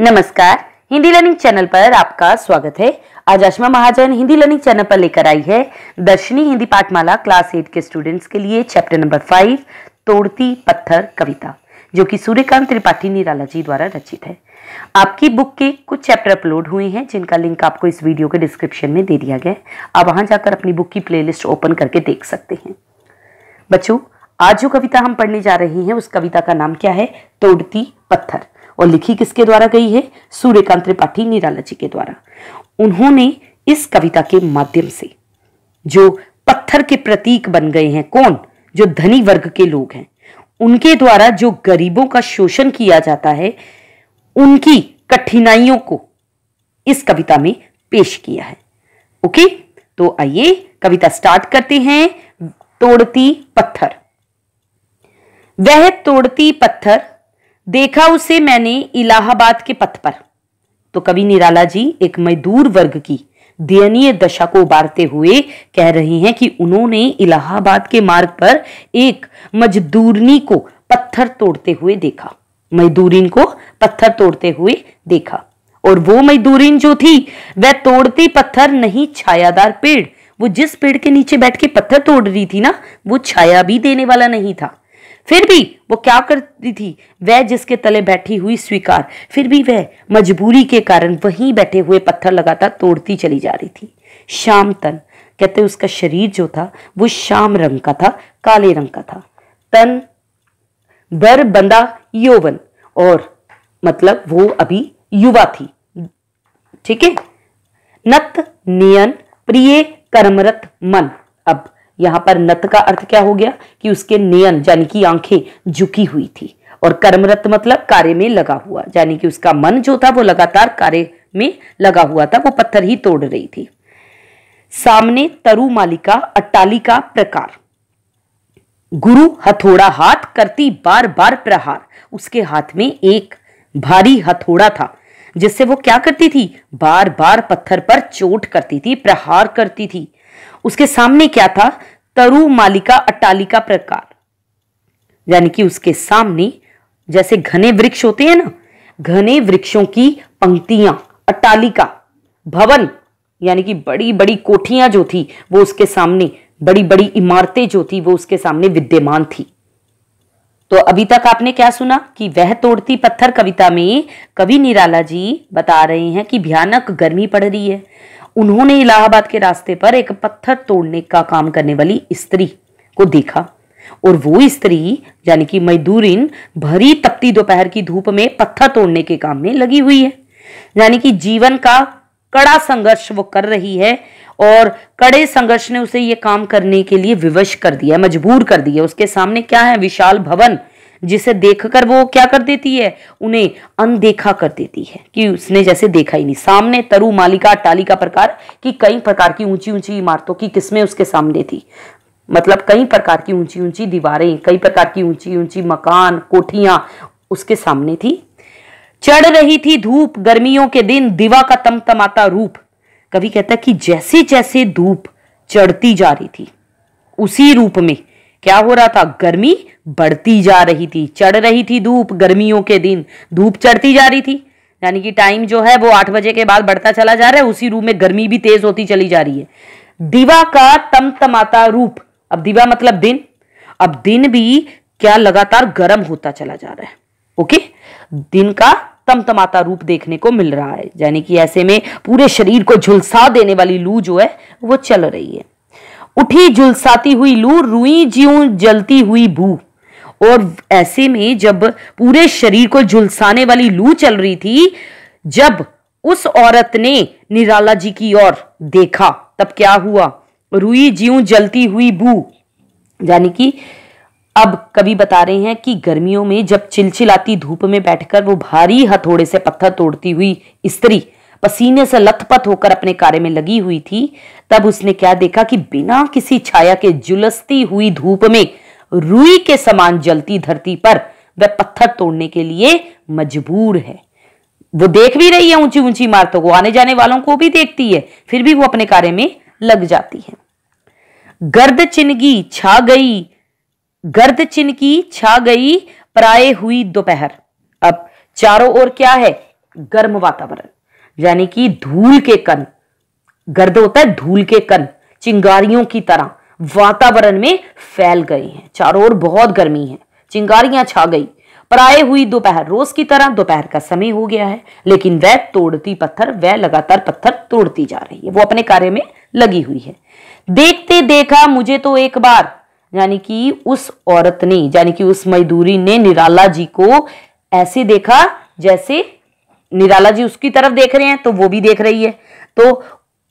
नमस्कार Hindi learning channel पर आपका स्वागत है आज अश्मा महाजन हिंदी लर्निंग चैनल पर लेकर आई है दर्शनी हिंदी पाठमाला क्लास एट के स्टूडेंट्स के लिए चैप्टर नंबर फाइव तोड़ती पत्थर कविता जो कि सूर्यकांत त्रिपाठी निराला जी द्वारा रचित है आपकी बुक के कुछ चैप्टर अपलोड हुए हैं जिनका लिंक आपको इस वीडियो के डिस्क्रिप्शन में दे दिया गया है आप वहां जाकर अपनी बुक की प्ले ओपन करके देख सकते हैं बच्चों आज जो कविता हम पढ़ने जा रहे हैं उस कविता का नाम क्या है तोड़ती पत्थर और लिखी किसके द्वारा गई है सूर्यकांत त्रिपाठी निराला जी के द्वारा उन्होंने इस कविता के माध्यम से जो पत्थर के प्रतीक बन गए हैं कौन जो धनी वर्ग के लोग हैं उनके द्वारा जो गरीबों का शोषण किया जाता है उनकी कठिनाइयों को इस कविता में पेश किया है ओके तो आइए कविता स्टार्ट करते हैं तोड़ती पत्थर वह तोड़ती पत्थर देखा उसे मैंने इलाहाबाद के पथ पर तो कवि निराला जी एक मजदूर वर्ग की दयनीय दशा को उबारते हुए कह रहे हैं कि उन्होंने इलाहाबाद के मार्ग पर एक मजदूरनी को पत्थर तोड़ते हुए देखा मजदूरीन को पत्थर तोड़ते हुए देखा और वो मजदूरीन जो थी वह तोड़ती पत्थर नहीं छायादार पेड़ वो जिस पेड़ के नीचे बैठ के पत्थर तोड़ रही थी ना वो छाया भी देने वाला नहीं था फिर भी वो क्या करती थी वह जिसके तले बैठी हुई स्वीकार फिर भी वह मजबूरी के कारण वहीं बैठे हुए पत्थर लगातार तोड़ती चली जा रही थी शाम तन कहते उसका शरीर जो था वो शाम रंग का था काले रंग का था तन बर बंदा यौवन और मतलब वो अभी युवा थी ठीक है नत नियन प्रिय कर्मरत मन अब यहाँ पर नत का अर्थ क्या हो गया कि उसके नयन यानी कि आंखें झुकी हुई थी और कर्मरत मतलब कार्य में लगा हुआ यानी कि उसका मन जो था वो लगातार कार्य में लगा हुआ था वो पत्थर ही तोड़ रही थी सामने तरु मालिका अट्टालिका प्रकार गुरु हथौड़ा हाथ करती बार बार प्रहार उसके हाथ में एक भारी हथौड़ा था जिससे वो क्या करती थी बार बार पत्थर पर चोट करती थी प्रहार करती थी उसके सामने क्या था तरु मालिका अट्टालिका प्रकार यानी कि उसके सामने जैसे घने वृक्ष होते हैं ना घने वृक्षों की पंक्तियां अट्टालिका भवन यानी कि बड़ी बड़ी कोठियां जो थी वो उसके सामने बड़ी बड़ी इमारतें जो थी वो उसके सामने विद्यमान थी तो अभी तक आपने क्या सुना कि वह तोड़ती पत्थर कविता में कवि निराला जी बता रहे हैं कि भयानक गर्मी पड़ रही है उन्होंने इलाहाबाद के रास्ते पर एक पत्थर तोड़ने का काम करने वाली स्त्री को देखा और वो स्त्री यानी कि मजदूरिन भरी तपती दोपहर की धूप में पत्थर तोड़ने के काम में लगी हुई है यानी कि जीवन का कड़ा संघर्ष वो कर रही है और कड़े संघर्ष ने उसे ये काम करने के लिए विवश कर दिया मजबूर कर दिया उसके सामने क्या है विशाल भवन जिसे देखकर वो क्या कर देती है उन्हें अनदेखा कर देती है कि उसने जैसे देखा ही नहीं सामने तरु मालिका टालिका प्रकार की कई प्रकार की ऊंची ऊंची इमारतों की किस्में उसके सामने थी मतलब कई प्रकार की ऊंची ऊंची दीवारें कई प्रकार की ऊंची ऊंची मकान कोठियां उसके सामने थी चढ़ रही थी धूप गर्मियों के दिन दिवा का तमतमाता रूप कभी कहता है कि जैसे जैसे धूप चढ़ती जा रही थी उसी रूप में क्या हो रहा था गर्मी बढ़ती जा रही थी चढ़ रही थी धूप गर्मियों के दिन धूप चढ़ती जा रही थी यानी कि टाइम जो है वो आठ बजे के बाद बढ़ता चला जा रहा है उसी रूप में गर्मी भी तेज होती चली जा रही है दिवा का तमतमाता रूप अब दिवा मतलब दिन अब दिन भी क्या लगातार गर्म होता चला जा रहा है ओके दिन का तमतमाता रूप देखने को मिल रहा है यानी कि ऐसे में पूरे शरीर को झुलसा देने वाली लू जो है वो चल रही है उठी झुलसाती हुई लू रुई ज्यों जलती हुई भू और ऐसे में जब पूरे शरीर को झुलसाने वाली लू चल रही थी जब उस औरत ने निराला जी की ओर देखा तब क्या हुआ रुई ज्यू जलती हुई भू यानी कि अब कभी बता रहे हैं कि गर्मियों में जब चिलचिलाती धूप में बैठकर वो भारी हथौड़े से पत्थर तोड़ती हुई स्त्री पसीने से लथपथ होकर अपने कार्य में लगी हुई थी तब उसने क्या देखा कि बिना किसी छाया के जुलसती हुई धूप में रुई के समान जलती धरती पर वह पत्थर तोड़ने के लिए मजबूर है वो देख भी रही है ऊंची ऊंची इमारतों को आने जाने वालों को भी देखती है फिर भी वो अपने कार्य में लग जाती है गर्द चिनगी छा गई गर्द चिनकी छा गई प्राय हुई दोपहर अब चारों ओर क्या है गर्म वातावरण यानी कि धूल के कण गर्द होता है धूल के कण चिंगारियों की तरह वातावरण में फैल गए हैं चारों ओर बहुत गर्मी है चिंगारियां छा गई पर आए हुई दोपहर रोज की तरह दोपहर का समय हो गया है लेकिन वह तोड़ती पत्थर वह लगातार पत्थर तोड़ती जा रही है वो अपने कार्य में लगी हुई है देखते देखा मुझे तो एक बार यानी कि उस औरत ने यानी कि उस मजदूरी ने निराला जी को ऐसे देखा जैसे निराला जी उसकी तरफ देख रहे हैं तो वो भी देख रही है तो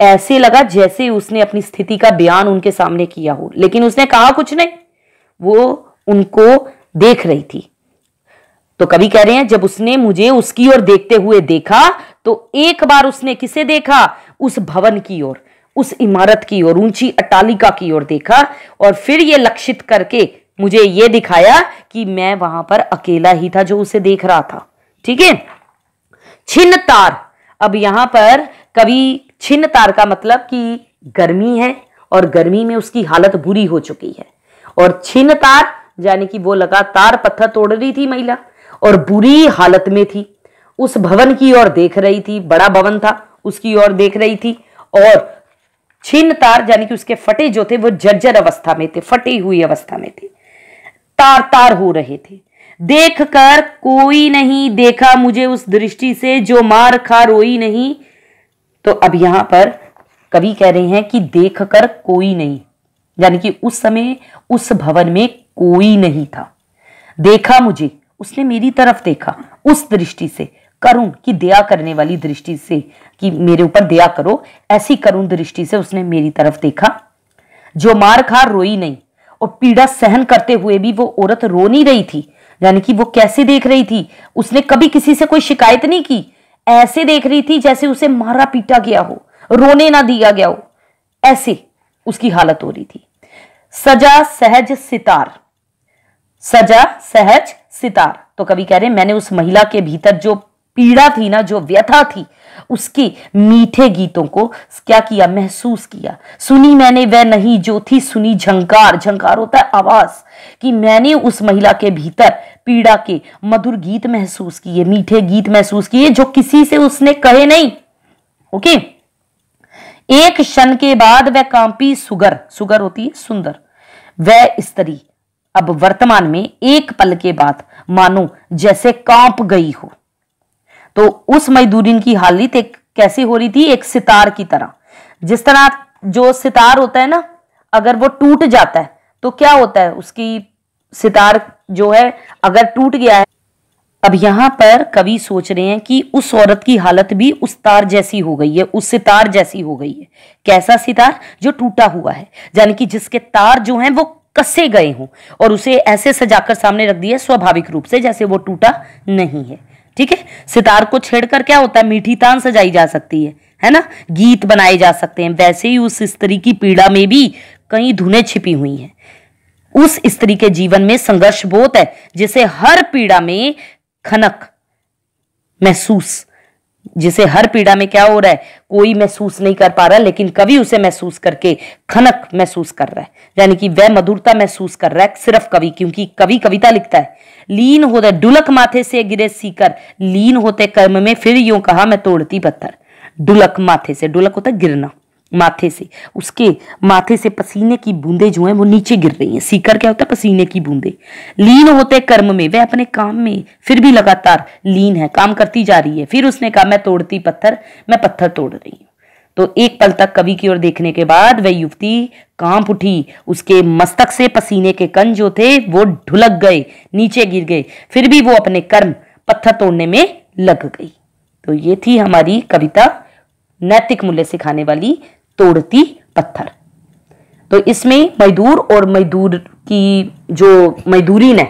ऐसे लगा जैसे उसने अपनी स्थिति का बयान उनके सामने किया हो लेकिन उसने कहा कुछ नहीं वो उनको देख रही थी तो कभी कह रहे हैं जब उसने मुझे उसकी ओर देखते हुए देखा तो एक बार उसने किसे देखा उस भवन की ओर उस इमारत की ओर ऊंची अटालिका की ओर देखा और फिर ये लक्षित करके मुझे ये दिखाया कि मैं वहां पर अकेला ही था जो उसे देख रहा था ठीक है छिन्न तार अब यहां पर कवि छिन्न तार का मतलब कि गर्मी है और गर्मी में उसकी हालत बुरी हो चुकी है और छिन्न तार यानी कि वो लगातार पत्थर तोड़ रही थी महिला और बुरी हालत में थी उस भवन की ओर देख रही थी बड़ा भवन था उसकी ओर देख रही थी और छिन्न तार यानी कि उसके फटे जो थे वो जर्जर अवस्था में थे फटे हुई अवस्था में थे तार तार हो रहे थे देखकर कोई नहीं देखा मुझे उस दृष्टि से जो मार खा रोई नहीं तो अब यहां पर कवि कह रहे हैं कि देखकर कोई नहीं यानी कि उस समय उस भवन में कोई नहीं था देखा मुझे उसने मेरी तरफ देखा उस दृष्टि से करुण की दया करने वाली दृष्टि से कि मेरे ऊपर दया करो ऐसी करुण दृष्टि से उसने मेरी तरफ देखा जो मार खा रोई नहीं और पीड़ा सहन करते हुए भी वो औरत रो नहीं रही थी यानी कि वो कैसे देख रही थी उसने कभी किसी से कोई शिकायत नहीं की ऐसे देख रही थी जैसे उसे मारा पीटा गया हो रोने ना दिया गया हो ऐसे उसकी हालत हो रही थी सजा सहज सितार सजा सहज सितार तो कभी कह रहे मैंने उस महिला के भीतर जो पीड़ा थी ना जो व्यथा थी उसके मीठे गीतों को क्या किया महसूस किया सुनी मैंने वह नहीं जो थी सुनी झंकार झंकार होता है आवाज कि मैंने उस महिला के भीतर पीड़ा के मधुर गीत महसूस किए मीठे गीत महसूस किए जो किसी से उसने कहे नहीं ओके एक क्षण के बाद वह कांपी सुगर सुगर होती है सुंदर वह स्त्री अब वर्तमान में एक पल के बाद मानो जैसे कांप गई हो तो उस मजदूरिन की हालत एक कैसी हो रही थी एक सितार की तरह जिस तरह जो सितार होता है ना अगर वो टूट जाता है तो क्या होता है उसकी सितार जो है अगर टूट गया है अब यहां पर कवि सोच रहे हैं कि उस औरत की हालत भी उस तार जैसी हो गई है उस सितार जैसी हो गई है कैसा सितार जो टूटा हुआ है यानी कि जिसके तार जो हैं वो कसे गए हों और उसे ऐसे सजाकर सामने रख दिया स्वाभाविक रूप से जैसे वो टूटा नहीं है ठीक है सितार को छेड़कर क्या होता है मीठी तान सजाई जा सकती है है ना गीत बनाए जा सकते हैं वैसे ही उस स्त्री की पीड़ा में भी कई धुने छिपी हुई हैं उस स्त्री के जीवन में संघर्ष बहुत है जिसे हर पीड़ा में खनक महसूस जिसे हर पीड़ा में क्या हो रहा है कोई महसूस नहीं कर पा रहा लेकिन कवि उसे महसूस करके खनक महसूस कर रहा है यानी कि वह मधुरता महसूस कर रहा है सिर्फ कवि क्योंकि कवि कविता लिखता है लीन होता डुलक माथे से गिरे सीकर लीन होते कर्म में फिर यूं कहा मैं तोड़ती पत्थर डुलक माथे से डुलक होता गिरना माथे से उसके माथे से पसीने की बूंदे जो हैं वो नीचे गिर रही हैं सीकर क्या होता है पसीने की बूंदे लीन होते कर्म में वह अपने काम में फिर भी लगातार लीन है काम करती जा रही है फिर उसने कहा मैं तोड़ती पत्थर मैं पत्थर तोड़ रही हूँ तो एक पल तक कवि की ओर देखने के बाद वह युवती कांप उठी उसके मस्तक से पसीने के कन जो थे वो ढुलक गए नीचे गिर गए फिर भी वो अपने कर्म पत्थर तोड़ने में लग गई तो ये थी हमारी कविता नैतिक मूल्य सिखाने वाली तोड़ती पत्थर तो इसमें मजदूर और मजदूर की जो मजदूरी ने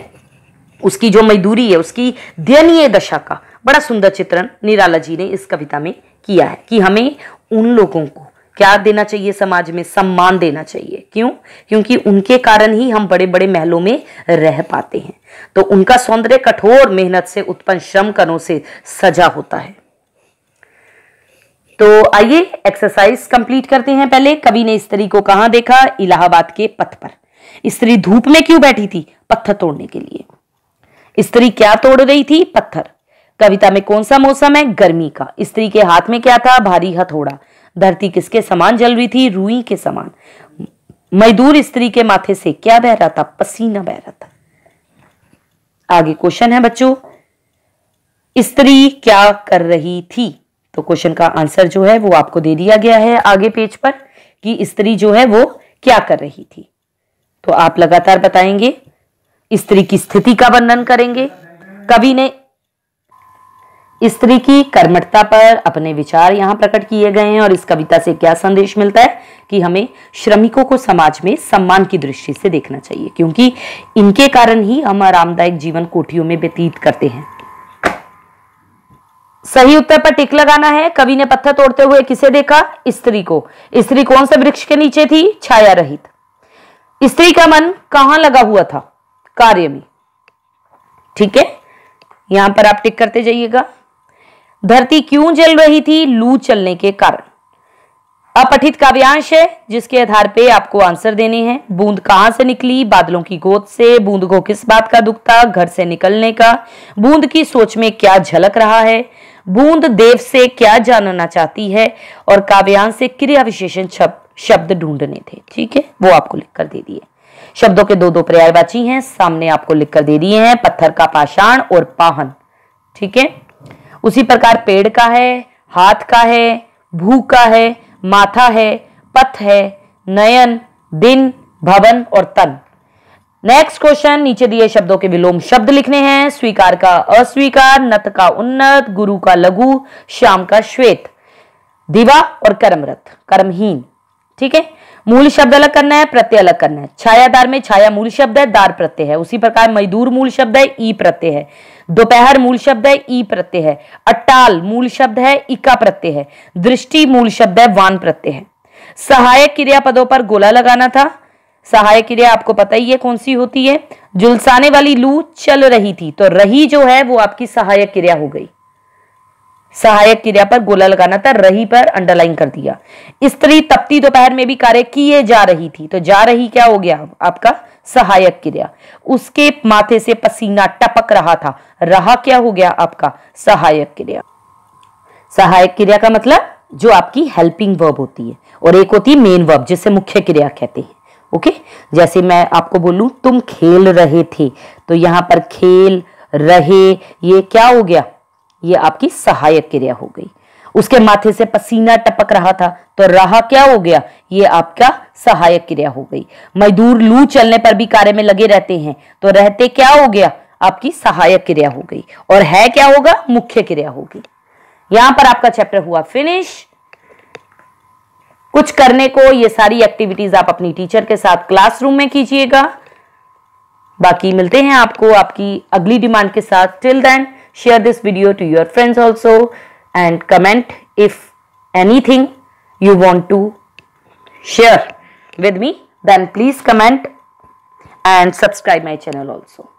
उसकी जो मजदूरी है उसकी दयनीय दशा का बड़ा सुंदर चित्रण निराला जी ने इस कविता में किया है कि हमें उन लोगों को क्या देना चाहिए समाज में सम्मान देना चाहिए क्यों क्योंकि उनके कारण ही हम बड़े बड़े महलों में रह पाते हैं तो उनका सौंदर्य कठोर मेहनत से उत्पन्न श्रम कणों से सजा होता है तो आइए एक्सरसाइज कंप्लीट करते हैं पहले कवि ने स्त्री को कहा देखा इलाहाबाद के पथ पर स्त्री धूप में क्यों बैठी थी पत्थर तोड़ने के लिए स्त्री क्या तोड़ रही थी पत्थर कविता में कौन सा मौसम है गर्मी का स्त्री के हाथ में क्या था भारी हथौड़ा धरती किसके समान जल रही थी रूई के समान मजदूर स्त्री के माथे से क्या बह रहा था पसीना बह रहा था आगे क्वेश्चन है बच्चों स्त्री क्या कर रही थी तो क्वेश्चन का आंसर जो है वो आपको दे दिया गया है आगे पेज पर कि स्त्री जो है वो क्या कर रही थी तो आप लगातार बताएंगे स्त्री की स्थिति का वर्णन करेंगे कवि ने स्त्री की कर्मठता पर अपने विचार यहां प्रकट किए गए हैं और इस कविता से क्या संदेश मिलता है कि हमें श्रमिकों को समाज में सम्मान की दृष्टि से देखना चाहिए क्योंकि इनके कारण ही हम आरामदायक जीवन कोठियों में व्यतीत करते हैं सही उत्तर पर टिक लगाना है कवि ने पत्थर तोड़ते हुए किसे देखा स्त्री को स्त्री कौन से वृक्ष के नीचे थी छाया रहित स्त्री का मन कहां लगा हुआ था कार्य में ठीक है यहां पर आप टिक करते जाइएगा धरती क्यों जल रही थी लू चलने के कारण अपठित काव्यांश है जिसके आधार पे आपको आंसर देने हैं बूंद कहां से निकली बादलों की गोद से बूंद को किस बात का दुख था घर से निकलने का बूंद की सोच में क्या झलक रहा है बूंद देव से क्या जानना चाहती है और काव्यांश से क्रिया विशेषण शब्द शब्द ढूंढने थे ठीक है वो आपको लिख कर दे दिए शब्दों के दो दो पर्याय बाची हैं सामने आपको लिख कर दे दिए हैं पत्थर का पाषाण और पाहन ठीक है उसी प्रकार पेड़ का है हाथ का है भू का है माथा है पथ है नयन दिन भवन और तन नेक्स्ट क्वेश्चन नीचे दिए शब्दों के विलोम शब्द लिखने हैं स्वीकार का अस्वीकार नत का उन्नत गुरु का लघु श्याम का श्वेत दिवा और कर्मरथ कर्महीन ठीक है मूल शब्द अलग करना है प्रत्यय अलग करना है छायादार में छाया मूल शब्द है दार प्रत्यय है उसी प्रकार मजदूर मूल शब्द है ई प्रत्यय है दोपहर मूल शब्द है ई प्रत्यय है अट्टाल मूल शब्द है इका प्रत्यय है दृष्टि मूल शब्द है वान प्रत्यय है सहायक क्रिया पदों पर गोला लगाना था सहायक क्रिया आपको पता ही है कौन सी होती है जुलसाने वाली लू चल रही थी तो रही जो है वो आपकी सहायक क्रिया हो गई सहायक क्रिया पर गोला लगाना था रही पर अंडरलाइन कर दिया स्त्री तपती दोपहर में भी कार्य किए जा रही थी तो जा रही क्या हो गया आपका सहायक क्रिया उसके माथे से पसीना टपक रहा था रहा क्या हो गया आपका सहायक क्रिया सहायक क्रिया का मतलब जो आपकी हेल्पिंग वर्ब होती है और एक होती है मेन वर्ब जिसे मुख्य क्रिया कहते हैं ओके जैसे मैं आपको बोलूं तुम खेल रहे थे तो यहां पर खेल रहे ये क्या हो गया ये आपकी सहायक क्रिया हो गई उसके माथे से पसीना टपक रहा था तो रहा क्या हो गया ये आपका सहायक क्रिया हो गई मजदूर लू चलने पर भी कार्य में लगे रहते हैं तो रहते क्या हो गया आपकी सहायक क्रिया हो गई और है क्या होगा मुख्य क्रिया होगी यहां पर आपका चैप्टर हुआ फिनिश कुछ करने को ये सारी एक्टिविटीज आप अपनी टीचर के साथ क्लासरूम में कीजिएगा बाकी मिलते हैं आपको आपकी अगली डिमांड के साथ till then share this video to your friends also and comment if anything you want to share with me then please comment and subscribe my channel also